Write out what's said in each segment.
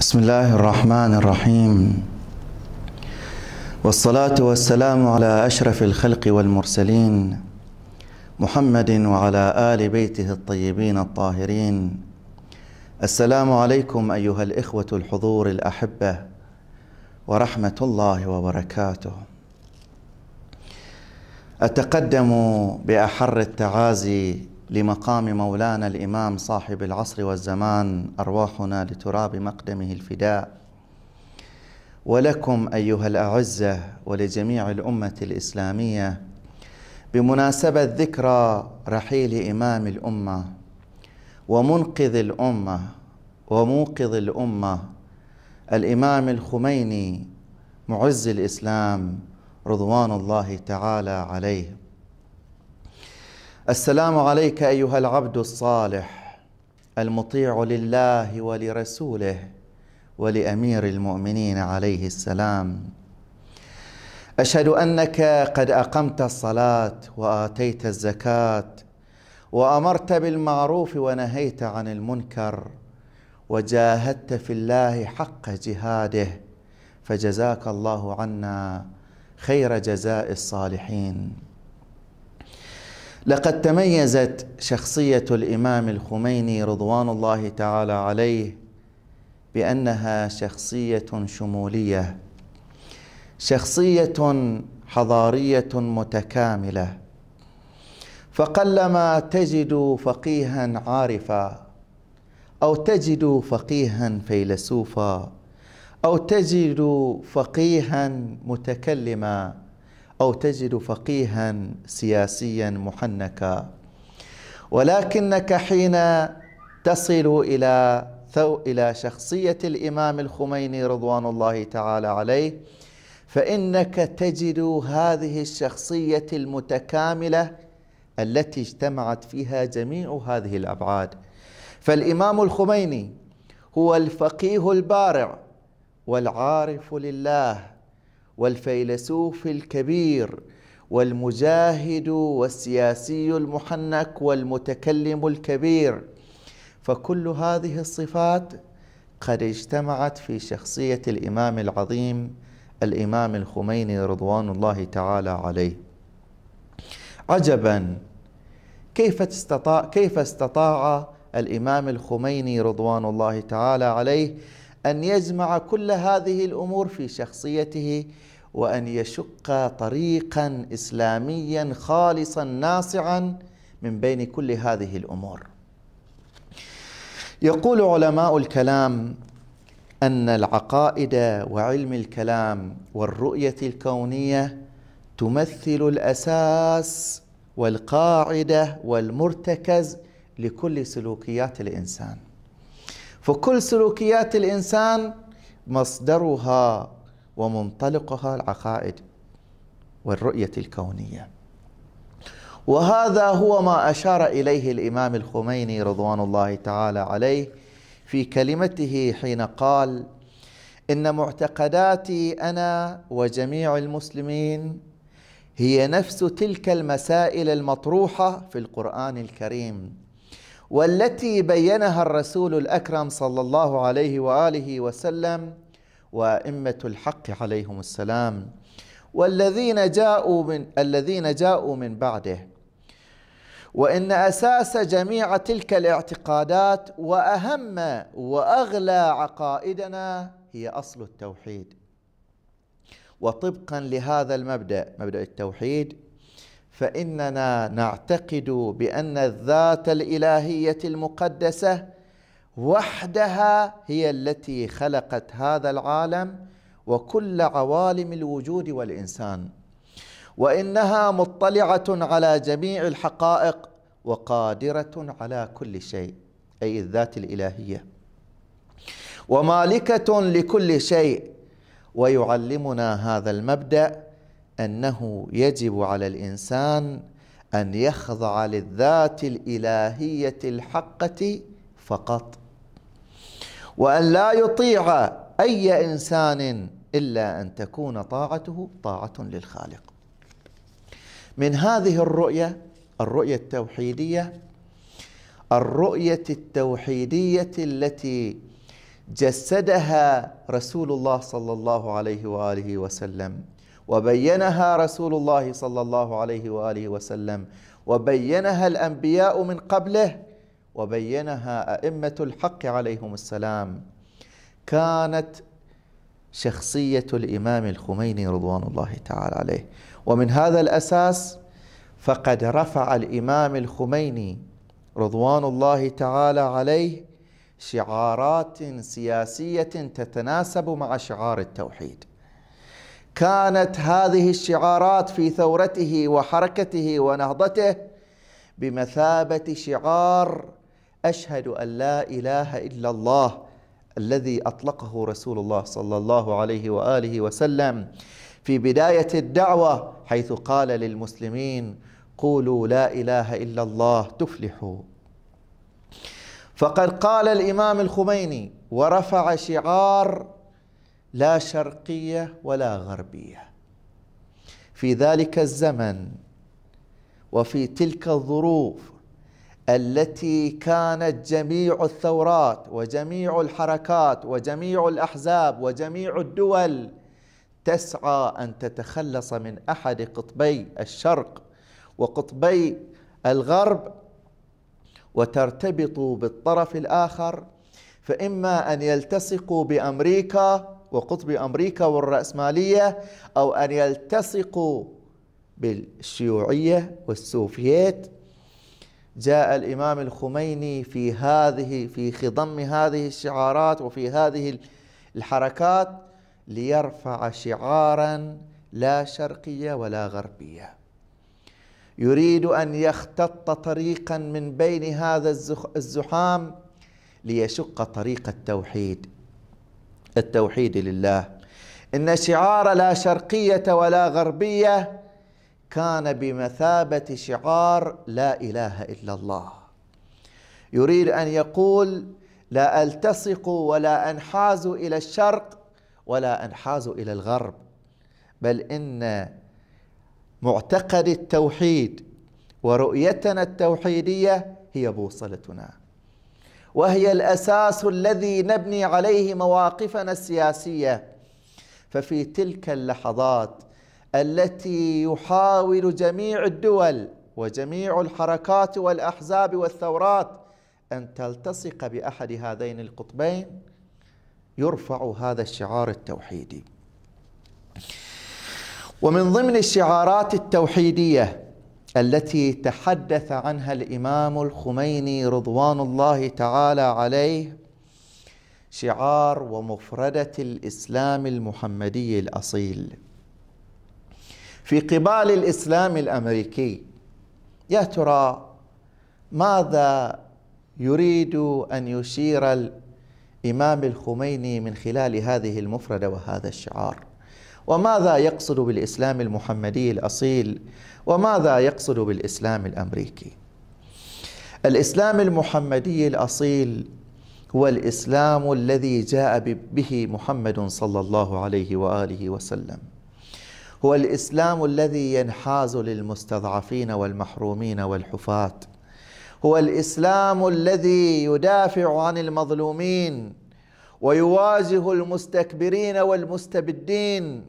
بسم الله الرحمن الرحيم والصلاة والسلام على أشرف الخلق والمرسلين محمد وعلى آل بيته الطيبين الطاهرين السلام عليكم أيها الإخوة الحضور الأحبة ورحمة الله وبركاته أتقدم بأحر التعازي لمقام مولانا الإمام صاحب العصر والزمان أرواحنا لتراب مقدمه الفداء ولكم أيها الأعزة ولجميع الأمة الإسلامية بمناسبة ذكرى رحيل إمام الأمة ومنقذ الأمة وموقظ الأمة الإمام الخميني معز الإسلام رضوان الله تعالى عليه السلام عليك ايها العبد الصالح المطيع لله ولرسوله ولامير المؤمنين عليه السلام اشهد انك قد اقمت الصلاه واتيت الزكاه وامرت بالمعروف ونهيت عن المنكر وجاهدت في الله حق جهاده فجزاك الله عنا خير جزاء الصالحين لقد تميزت شخصيه الامام الخميني رضوان الله تعالى عليه بانها شخصيه شموليه شخصيه حضاريه متكامله فقلما تجد فقيها عارفا او تجد فقيها فيلسوفا او تجد فقيها متكلما أو تجد فقيها سياسيا محنكا ولكنك حين تصل إلى ثو إلى شخصية الإمام الخميني رضوان الله تعالى عليه فإنك تجد هذه الشخصية المتكاملة التي اجتمعت فيها جميع هذه الأبعاد فالإمام الخميني هو الفقيه البارع والعارف لله والفيلسوف الكبير والمجاهد والسياسي المحنك والمتكلم الكبير فكل هذه الصفات قد اجتمعت في شخصيه الامام العظيم الامام الخميني رضوان الله تعالى عليه عجبا كيف استطاع كيف استطاع الامام الخميني رضوان الله تعالى عليه ان يجمع كل هذه الامور في شخصيته وان يشق طريقا اسلاميا خالصا ناصعا من بين كل هذه الامور يقول علماء الكلام ان العقائد وعلم الكلام والرؤيه الكونيه تمثل الاساس والقاعده والمرتكز لكل سلوكيات الانسان فكل سلوكيات الانسان مصدرها ومنطلقها العقائد والرؤية الكونية وهذا هو ما أشار إليه الإمام الخميني رضوان الله تعالى عليه في كلمته حين قال إن معتقداتي أنا وجميع المسلمين هي نفس تلك المسائل المطروحة في القرآن الكريم والتي بينها الرسول الأكرم صلى الله عليه وآله وسلم وائمه الحق عليهم السلام والذين جاءوا من الذين جاءوا من بعده وان اساس جميع تلك الاعتقادات واهم واغلى عقائدنا هي اصل التوحيد وطبقا لهذا المبدا مبدا التوحيد فاننا نعتقد بان الذات الالهيه المقدسه وحدها هي التي خلقت هذا العالم وكل عوالم الوجود والانسان وانها مطلعه على جميع الحقائق وقادره على كل شيء اي الذات الالهيه ومالكه لكل شيء ويعلمنا هذا المبدا انه يجب على الانسان ان يخضع للذات الالهيه الحقه فقط وأن لا يطيع أي إنسان إلا أن تكون طاعته طاعة للخالق من هذه الرؤية الرؤية التوحيدية الرؤية التوحيدية التي جسدها رسول الله صلى الله عليه وآله وسلم وبينها رسول الله صلى الله عليه وآله وسلم وبينها الأنبياء من قبله وبينها أئمة الحق عليهم السلام كانت شخصية الإمام الخميني رضوان الله تعالى عليه ومن هذا الأساس فقد رفع الإمام الخميني رضوان الله تعالى عليه شعارات سياسية تتناسب مع شعار التوحيد كانت هذه الشعارات في ثورته وحركته ونهضته بمثابة شعار أشهد أن لا إله إلا الله الذي أطلقه رسول الله صلى الله عليه وآله وسلم في بداية الدعوة حيث قال للمسلمين قولوا لا إله إلا الله تفلحوا فقد قال الإمام الخميني ورفع شعار لا شرقية ولا غربية في ذلك الزمن وفي تلك الظروف التي كانت جميع الثورات وجميع الحركات وجميع الاحزاب وجميع الدول تسعى ان تتخلص من احد قطبي الشرق وقطبي الغرب وترتبط بالطرف الاخر فاما ان يلتصقوا بامريكا وقطب امريكا والراسماليه او ان يلتصقوا بالشيوعيه والسوفييت جاء الإمام الخميني في هذه في خضم هذه الشعارات وفي هذه الحركات ليرفع شعارا لا شرقية ولا غربية يريد أن يختط طريقا من بين هذا الزحام ليشق طريق التوحيد التوحيد لله إن شعار لا شرقية ولا غربية كان بمثابة شعار لا إله إلا الله يريد أن يقول لا ألتصق ولا أنحاز إلى الشرق ولا أنحاز إلى الغرب بل إن معتقد التوحيد ورؤيتنا التوحيدية هي بوصلتنا وهي الأساس الذي نبني عليه مواقفنا السياسية ففي تلك اللحظات التي يحاول جميع الدول وجميع الحركات والأحزاب والثورات أن تلتصق بأحد هذين القطبين يرفع هذا الشعار التوحيدي ومن ضمن الشعارات التوحيدية التي تحدث عنها الإمام الخميني رضوان الله تعالى عليه شعار ومفردة الإسلام المحمدي الأصيل في قبال الإسلام الأمريكي يا ترى ماذا يريد أن يشير الإمام الخميني من خلال هذه المفردة وهذا الشعار وماذا يقصد بالإسلام المحمدي الأصيل وماذا يقصد بالإسلام الأمريكي الإسلام المحمدي الأصيل هو الإسلام الذي جاء به محمد صلى الله عليه وآله وسلم هو الإسلام الذي ينحاز للمستضعفين والمحرومين والحفاة هو الإسلام الذي يدافع عن المظلومين ويواجه المستكبرين والمستبدين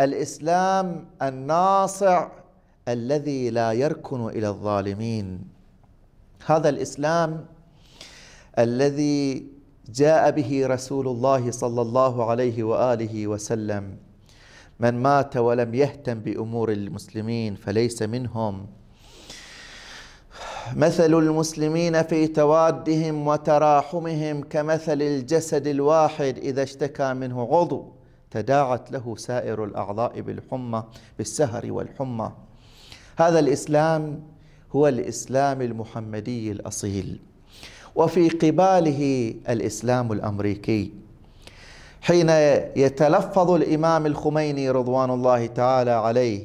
الإسلام الناصع الذي لا يركن إلى الظالمين هذا الإسلام الذي جاء به رسول الله صلى الله عليه وآله وسلم من مات ولم يهتم بامور المسلمين فليس منهم مثل المسلمين في توادهم وتراحمهم كمثل الجسد الواحد اذا اشتكى منه عضو تداعت له سائر الاعضاء بالحمى بالسهر والحمى هذا الاسلام هو الاسلام المحمدي الاصيل وفي قباله الاسلام الامريكي حين يتلفظ الإمام الخميني رضوان الله تعالى عليه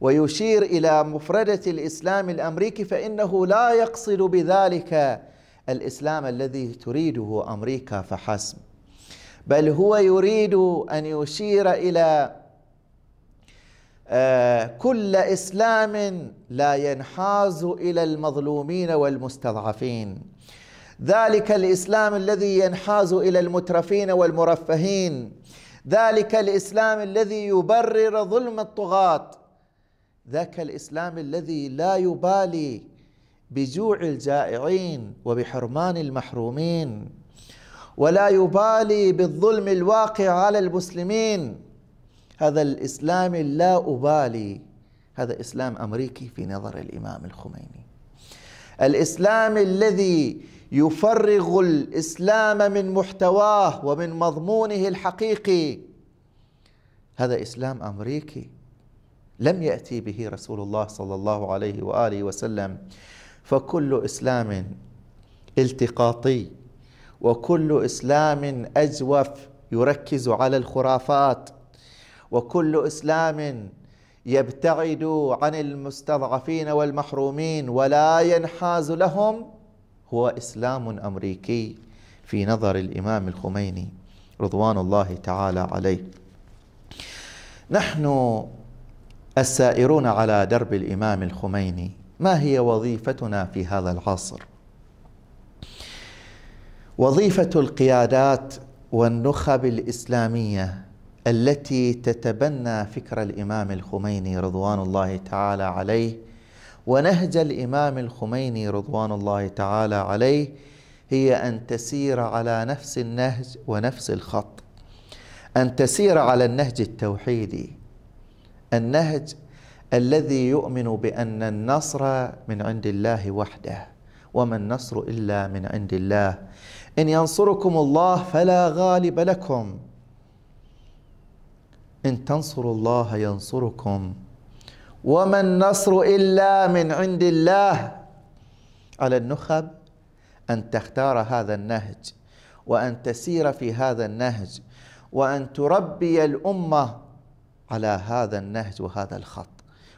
ويشير إلى مفردة الإسلام الأمريكي فإنه لا يقصد بذلك الإسلام الذي تريده أمريكا فحسب بل هو يريد أن يشير إلى آه، كل إسلام لا ينحاز إلى المظلومين والمستضعفين ذلك الاسلام الذي ينحاز الى المترفين والمرفهين ذلك الاسلام الذي يبرر ظلم الطغاه ذاك الاسلام الذي لا يبالي بجوع الجائعين وبحرمان المحرومين ولا يبالي بالظلم الواقع على المسلمين هذا الاسلام لا ابالي هذا اسلام امريكي في نظر الامام الخميني الاسلام الذي يفرغ الاسلام من محتواه ومن مضمونه الحقيقي هذا اسلام امريكي لم ياتي به رسول الله صلى الله عليه واله وسلم فكل اسلام التقاطي وكل اسلام اجوف يركز على الخرافات وكل اسلام يبتعد عن المستضعفين والمحرومين ولا ينحاز لهم هو إسلام أمريكي في نظر الإمام الخميني رضوان الله تعالى عليه نحن السائرون على درب الإمام الخميني ما هي وظيفتنا في هذا العصر وظيفة القيادات والنخب الإسلامية التي تتبنى فكر الإمام الخميني رضوان الله تعالى عليه ونهج الإمام الخميني رضوان الله تعالى عليه هي أن تسير على نفس النهج ونفس الخط أن تسير على النهج التوحيدي النهج الذي يؤمن بأن النصر من عند الله وحده وما النصر إلا من عند الله إن ينصركم الله فلا غالب لكم إن تنصروا الله ينصركم وما النصر إلا من عند الله على النخب أن تختار هذا النهج وأن تسير في هذا النهج وأن تربي الأمة على هذا النهج وهذا الخط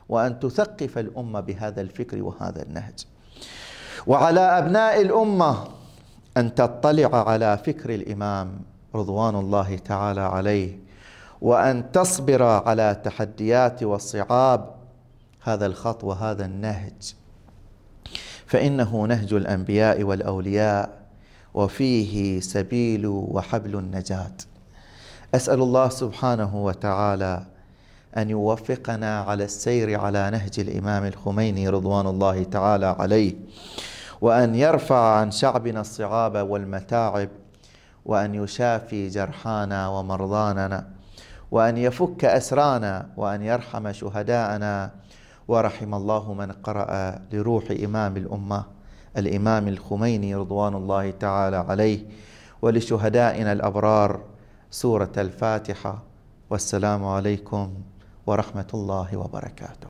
وأن تثقف الأمة بهذا الفكر وهذا النهج وعلى أبناء الأمة أن تطلع على فكر الإمام رضوان الله تعالى عليه وأن تصبر على تحديات والصعاب هذا الخط وهذا النهج فإنه نهج الأنبياء والأولياء وفيه سبيل وحبل النجاة أسأل الله سبحانه وتعالى أن يوفقنا على السير على نهج الإمام الخميني رضوان الله تعالى عليه وأن يرفع عن شعبنا الصعاب والمتاعب وأن يشافي جرحانا ومرضانا وأن يفك أسرانا وأن يرحم شهداءنا ورحم الله من قرأ لروح إمام الأمة الإمام الخميني رضوان الله تعالى عليه ولشهدائنا الأبرار سورة الفاتحة والسلام عليكم ورحمة الله وبركاته